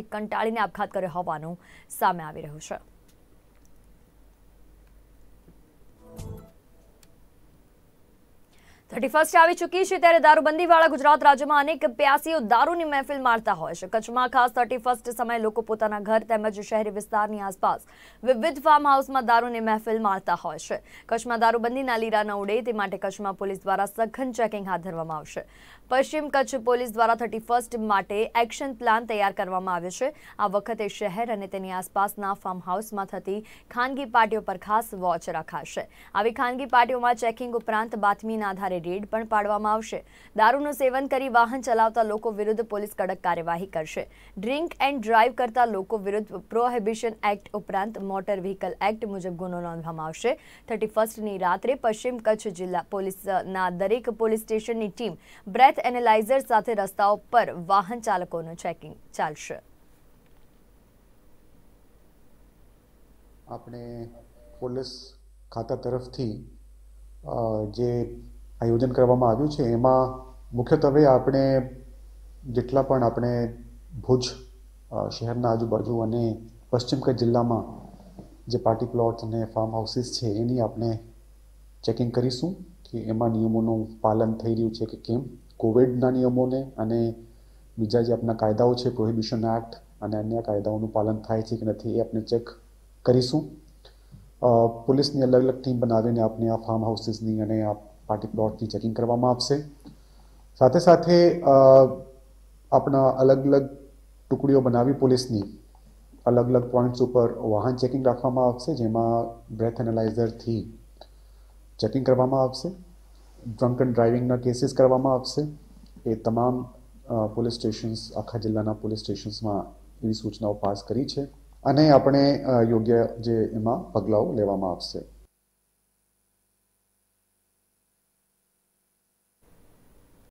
કંટાળીને આપઘાત કર્યો હોવાનું સામે આવી રહ્યું છે થર્ટી ફર્સ્ટ આવી ચૂકી છે ત્યારે દારૂબંધીવાળા ગુજરાત રાજ્યમાં અનેક પ્યાસીઓ દારૂની મહેફિલ મારતા હોય છે કચ્છમાં ખાસ થર્ટી ફર્સ્ટ સમયે લોકો પોતાના ઘર તેમજ શહેરી વિસ્તારની આસપાસ વિવિધ ફાર્મ હાઉસમાં દારૂની મહેફિલ મારતા હોય છે કચ્છમાં દારૂબંધીના લીરા ન ઉડે તે માટે કચ્છમાં પોલીસ દ્વારા સઘન ચેકિંગ હાથ ધરવામાં આવશે પશ્ચિમ કચ્છ પોલીસ દ્વારા થર્ટી ફર્સ્ટ માટે એક્શન પ્લાન તૈયાર કરવામાં આવ્યો છે આ વખતે શહેર અને તેની આસપાસના ફાર્મ હાઉસમાં થતી ખાનગી પાર્ટીઓ પર ખાસ વોચ રખાશે આવી ખાનગી પાર્ટીઓમાં ચેકિંગ ઉપરાંત બાતમીના આધારે રેડ પણ પાડવામાં આવશે દારૂનું સેવન કરી વાહન ચલાવતા લોકો વિરુદ્ધ પોલીસ કડક કાર્યવાહી કરશે ડ્રિંક એન્ડ ડ્રાઈવ કરતા લોકો વિરુદ્ધ પ્રોહિબિશન એક્ટ ઉપરાંત મોટર વ્હીકલ એક્ટ મુજબ ગુનો નોંધવામાં આવશે થર્ટી ફર્સ્ટની રાત્રે પશ્ચિમ કચ્છ જિલ્લા પોલીસના દરેક પોલીસ સ્ટેશનની ટીમ બ્રેથ એનાલાઇઝર સાથે રસ્તાઓ પર વાહન ચાલકોનું ચેકિંગ ચાલશે આપણે પોલીસ ખાતા તરફથી જે આયોજન કરવામાં આવ્યું છે એમાં મુખ્યત્વે આપણે જેટલા પણ આપણે ભુજ શહેરના આજુબાજુ અને પશ્ચિમ કચ્છ જિલ્લામાં જે પાર્ટી પ્લોટ અને ફાર્મ હાઉસીસ છે એની આપણે ચેકિંગ કરીશું કે એમાં નિયમોનું પાલન થઈ રહ્યું છે કે કેમ કોવિડના નિયમોને અને બીજા જે આપણા કાયદાઓ છે પ્રોહિબિશન એક્ટ અને અન્ય કાયદાઓનું પાલન થાય છે કે નથી એ આપણે ચેક કરીશું પોલીસની અલગ અલગ ટીમ બનાવીને આપણે આ ફાર્મ હાઉસીસની અને આ પાર્ટી પ્લોટની ચેકિંગ કરવામાં આવશે સાથે સાથે આપણા અલગ અલગ ટુકડીઓ બનાવી પોલીસની અલગ અલગ પોઈન્ટ્સ ઉપર વાહન ચેકિંગ રાખવામાં આવશે જેમાં બ્રેથ એનાલાઇઝરથી ચેકિંગ કરવામાં આવશે ડ્રંકન ડ્રાઇવિંગના કેસીસ કરવામાં આવશે એ તમામ પોલીસ સ્ટેશન્સ આખા જિલ્લાના પોલીસ સ્ટેશન્સમાં એવી સૂચનાઓ પાસ કરી છે અને આપણે યોગ્ય જે એમાં પગલાઓ લેવામાં આવશે